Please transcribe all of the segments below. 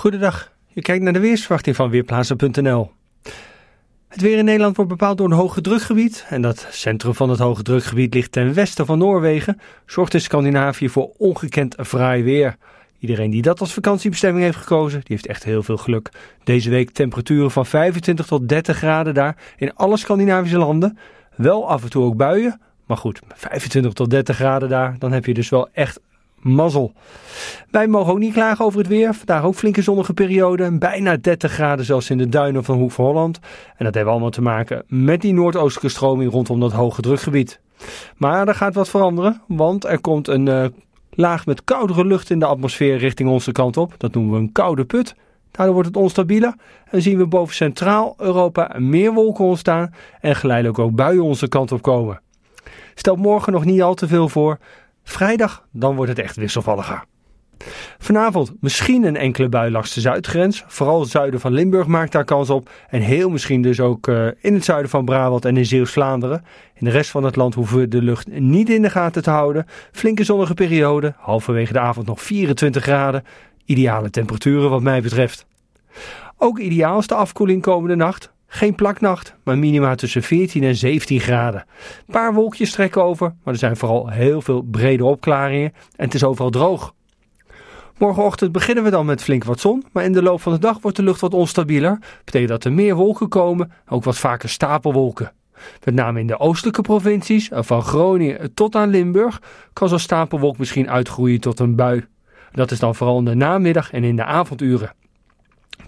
Goedendag, Je kijkt naar de weersverwachting van Weerplaatsen.nl. Het weer in Nederland wordt bepaald door een hoge drukgebied en dat centrum van het hoge drukgebied ligt ten westen van Noorwegen, zorgt in Scandinavië voor ongekend fraai weer. Iedereen die dat als vakantiebestemming heeft gekozen, die heeft echt heel veel geluk. Deze week temperaturen van 25 tot 30 graden daar in alle Scandinavische landen. Wel af en toe ook buien, maar goed, 25 tot 30 graden daar, dan heb je dus wel echt mazzel. Wij mogen ook niet klagen over het weer. Vandaag ook flinke zonnige periode. Bijna 30 graden zelfs in de duinen van Hoek Holland. En dat hebben allemaal te maken met die noordoostelijke stroming rondom dat hoge drukgebied. Maar er gaat wat veranderen, want er komt een eh, laag met koudere lucht in de atmosfeer richting onze kant op. Dat noemen we een koude put. Daardoor wordt het onstabieler. en zien we boven Centraal-Europa meer wolken ontstaan en geleidelijk ook buien onze kant op komen. Stel morgen nog niet al te veel voor, Vrijdag dan wordt het echt wisselvalliger. Vanavond misschien een enkele bui langs de zuidgrens. Vooral het zuiden van Limburg maakt daar kans op. En heel misschien dus ook eh, in het zuiden van Brabant en in Zeeuws-Vlaanderen. In de rest van het land hoeven we de lucht niet in de gaten te houden. Flinke zonnige periode, halverwege de avond nog 24 graden. Ideale temperaturen wat mij betreft. Ook ideaal is de afkoeling komende nacht. Geen plaknacht, maar minima tussen 14 en 17 graden. Een paar wolkjes trekken over, maar er zijn vooral heel veel brede opklaringen en het is overal droog. Morgenochtend beginnen we dan met flink wat zon, maar in de loop van de dag wordt de lucht wat onstabieler. Betekent dat er meer wolken komen, ook wat vaker stapelwolken. Met name in de oostelijke provincies, eh, van Groningen tot aan Limburg, kan zo'n stapelwolk misschien uitgroeien tot een bui. Dat is dan vooral in de namiddag en in de avonduren.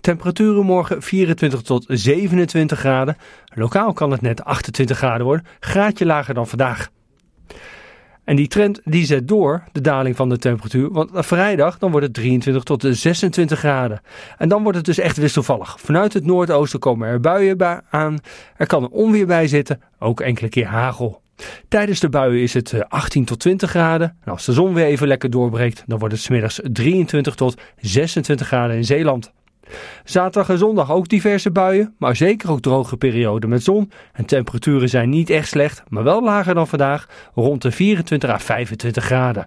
Temperaturen morgen 24 tot 27 graden. Lokaal kan het net 28 graden worden, graadje lager dan vandaag. En die trend die zet door, de daling van de temperatuur, want vrijdag dan wordt het 23 tot 26 graden. En dan wordt het dus echt wisselvallig. Vanuit het noordoosten komen er buien aan, er kan een onweer bij zitten, ook enkele keer hagel. Tijdens de buien is het 18 eh, tot 20 graden. En als de zon weer even lekker doorbreekt, dan wordt het smiddags 23 tot 26 graden in Zeeland. Zaterdag en zondag ook diverse buien, maar zeker ook droge perioden met zon. En temperaturen zijn niet echt slecht, maar wel lager dan vandaag, rond de 24 à 25 graden.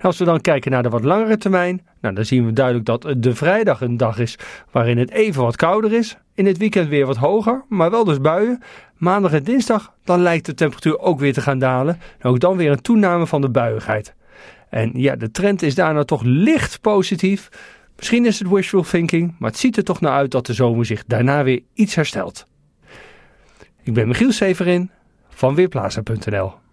als we dan kijken naar de wat langere termijn, nou, dan zien we duidelijk dat de vrijdag een dag is waarin het even wat kouder is. In het weekend weer wat hoger, maar wel dus buien. Maandag en dinsdag, dan lijkt de temperatuur ook weer te gaan dalen. ook dan weer een toename van de buiigheid. En ja, de trend is daarna toch licht positief. Misschien is het wishful thinking, maar het ziet er toch naar uit dat de zomer zich daarna weer iets herstelt. Ik ben Michiel Severin van Weerplaza.nl